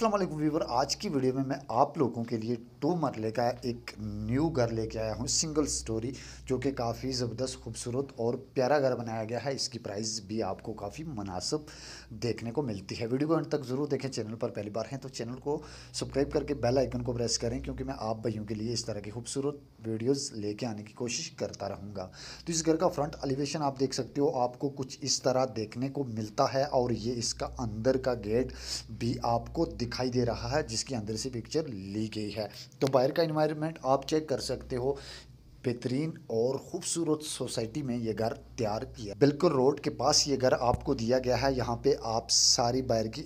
Aslam Weaver आज की video में मैं आप लोगों के लिए टू मरले का एक न्यू घर लेके आया हूँ सिंगल स्टोरी जो कि काफ़ी ज़बरदस्त खूबसूरत और प्यारा घर बनाया गया है इसकी प्राइस भी आपको काफ़ी मुनासिब देखने को मिलती है वीडियो को अंत तक ज़रूर देखें चैनल पर पहली बार हैं तो चैनल को सब्सक्राइब करके बेल आइकन को प्रेस करें क्योंकि मैं आप भाइयों के लिए इस तरह की खूबसूरत वीडियोज़ लेके आने की कोशिश करता रहूँगा तो इस घर का फ्रंट एलिवेशन आप देख सकते हो आपको कुछ इस तरह देखने को मिलता है और ये इसका अंदर का गेट भी आपको दिख दिखाई दे रहा है जिसके अंदर से पिक्चर ली गई है तो बाहर का इन्वायरमेंट आप चेक कर सकते हो बेहतरीन और खूबसूरत सोसाइटी में ये घर तैयार किया बिल्कुल रोड के पास ये घर आपको दिया गया है यहाँ पे आप सारी बाहर की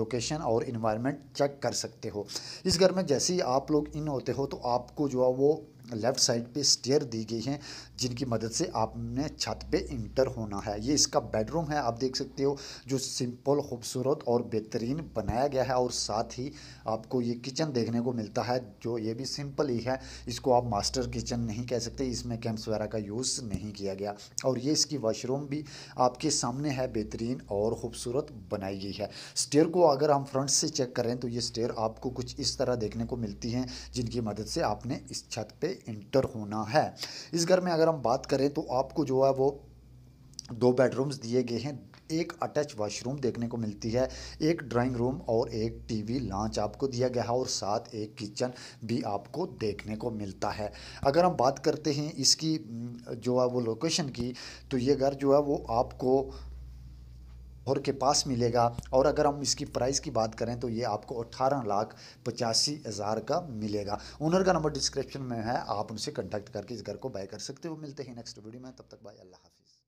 लोकेशन और इन्वायरमेंट चेक कर सकते हो इस घर में जैसे ही आप लोग इन होते हो तो आपको जो है वो लेफ़्ट साइड पे स्टेयर दी गई हैं जिनकी मदद से आपने छत पे इंटर होना है ये इसका बेडरूम है आप देख सकते हो जो सिंपल खूबसूरत और बेहतरीन बनाया गया है और साथ ही आपको ये किचन देखने को मिलता है जो ये भी सिंपल ही है इसको आप मास्टर किचन नहीं कह सकते इसमें कैंप्स वगैरह का यूज़ नहीं किया गया और ये इसकी वॉशरूम भी आपके सामने है बेहतरीन और ख़ूबसूरत बनाई गई है स्टेयर को अगर हम फ्रंट से चेक करें तो ये स्टेयर आपको कुछ इस तरह देखने को मिलती हैं जिनकी मदद से आपने इस छत पर इंटर होना है इस घर में अगर हम बात करें तो आपको जो है वो दो बेडरूम्स दिए गए हैं एक अटैच वॉशरूम देखने को मिलती है एक ड्राइंग रूम और एक टीवी लांच आपको दिया गया है और साथ एक किचन भी आपको देखने को मिलता है अगर हम बात करते हैं इसकी जो है वो लोकेशन की तो ये घर जो है वो आपको और के पास मिलेगा और अगर हम इसकी प्राइस की बात करें तो ये आपको अट्ठारह लाख पचासी हज़ार का मिलेगा ओनर का नंबर डिस्क्रिप्शन में है आप उनसे कंटैक्ट करके इस घर को बाय कर सकते हो मिलते हैं नेक्स्ट वीडियो में तब तक बाय अल्लाह हाफिज़